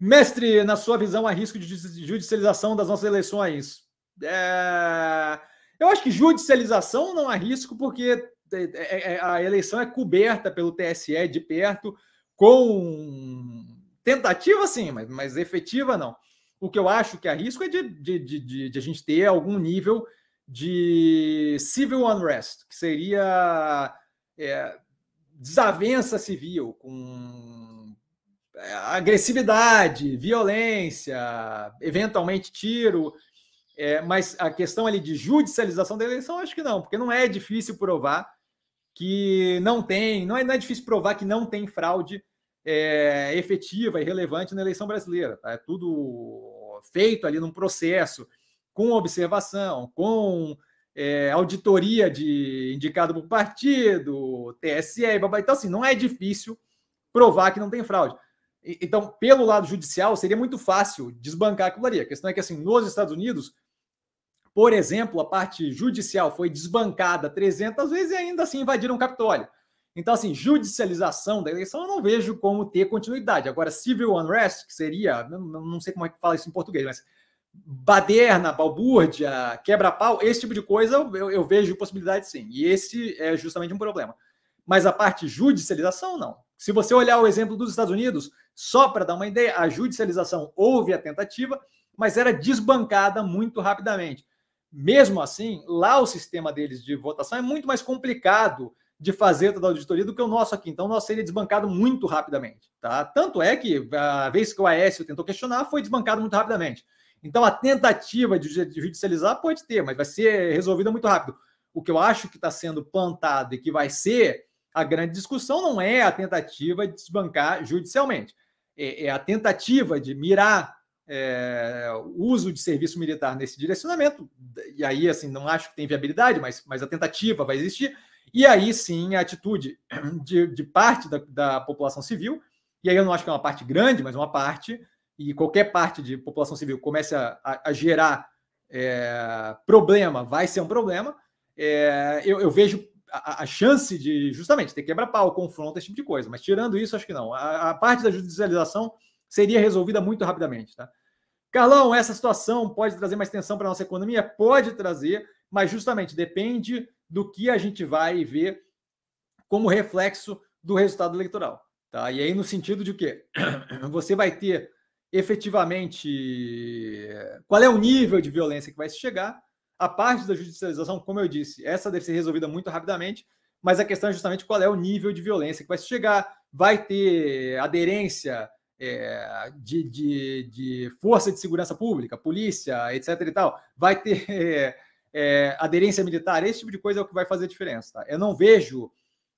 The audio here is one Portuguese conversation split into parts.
Mestre, na sua visão, há risco de judicialização das nossas eleições? É... Eu acho que judicialização não há risco, porque é, é, é, a eleição é coberta pelo TSE de perto, com tentativa sim, mas, mas efetiva não. O que eu acho que há risco é de, de, de, de a gente ter algum nível de civil unrest, que seria é, desavença civil com agressividade, violência, eventualmente tiro, é, mas a questão ali de judicialização da eleição, acho que não, porque não é difícil provar que não tem, não é, não é difícil provar que não tem fraude é, efetiva e relevante na eleição brasileira. Tá? É tudo feito ali num processo com observação, com é, auditoria de indicado por partido, TSE, babá. então assim, não é difícil provar que não tem fraude. Então, pelo lado judicial, seria muito fácil desbancar aquilo ali. A questão é que, assim, nos Estados Unidos, por exemplo, a parte judicial foi desbancada 300 vezes e ainda assim invadiram o Capitólio. Então, assim, judicialização da eleição eu não vejo como ter continuidade. Agora, civil unrest, que seria, não sei como é que fala isso em português, mas baderna, balbúrdia, quebra-pau, esse tipo de coisa eu, eu vejo possibilidade sim. E esse é justamente um problema. Mas a parte judicialização, não. Se você olhar o exemplo dos Estados Unidos, só para dar uma ideia, a judicialização houve a tentativa, mas era desbancada muito rapidamente. Mesmo assim, lá o sistema deles de votação é muito mais complicado de fazer toda a auditoria do que o nosso aqui. Então, o nosso seria desbancado muito rapidamente. Tá? Tanto é que a vez que o Aécio tentou questionar, foi desbancado muito rapidamente. Então, a tentativa de judicializar pode ter, mas vai ser resolvida muito rápido. O que eu acho que está sendo plantado e que vai ser a grande discussão não é a tentativa de desbancar judicialmente, é, é a tentativa de mirar é, uso de serviço militar nesse direcionamento, e aí, assim, não acho que tem viabilidade, mas, mas a tentativa vai existir, e aí sim a atitude de, de parte da, da, população civil, e aí eu não acho que é uma parte grande, mas uma parte, e qualquer parte de população civil comece a, a, a gerar é, problema, vai ser um problema. É, eu, eu, vejo a, a, chance de justamente ter quebra-pau, confronto, esse tipo de coisa. Mas tirando isso, acho que não. A, a, parte da judicialização seria resolvida muito rapidamente. Tá? Carlão, essa situação pode trazer mais tensão para a nossa economia? Pode trazer, mas justamente depende do que a gente vai ver como reflexo do resultado eleitoral. Tá? E aí, no sentido de que você vai ter efetivamente qual é o nível de violência que vai se chegar a parte da judicialização, como eu disse, essa deve ser resolvida muito rapidamente, mas a questão é justamente qual é o nível de violência que vai se chegar, vai ter aderência é, de, de, de, força de segurança pública, polícia, etc. e tal, vai ter é, é, aderência militar, esse tipo de coisa é o que vai fazer a diferença. Tá? Eu não vejo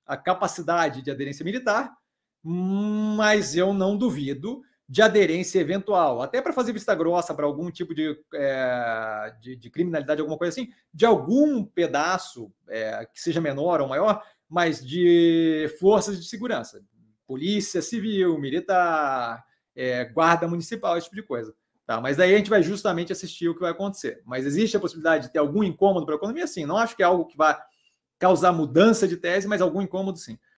a capacidade de aderência militar, mas eu não duvido de aderência eventual, até para fazer vista grossa para algum tipo de, é, de, de, criminalidade, alguma coisa assim, de algum pedaço é, que seja menor ou maior, mas de forças de segurança, polícia civil, militar, é, guarda municipal, esse tipo de coisa. Tá? Mas daí a gente vai justamente assistir o que vai acontecer. Mas existe a possibilidade de ter algum incômodo para a economia? Sim, não acho que é algo que vá causar mudança de tese, mas algum incômodo sim.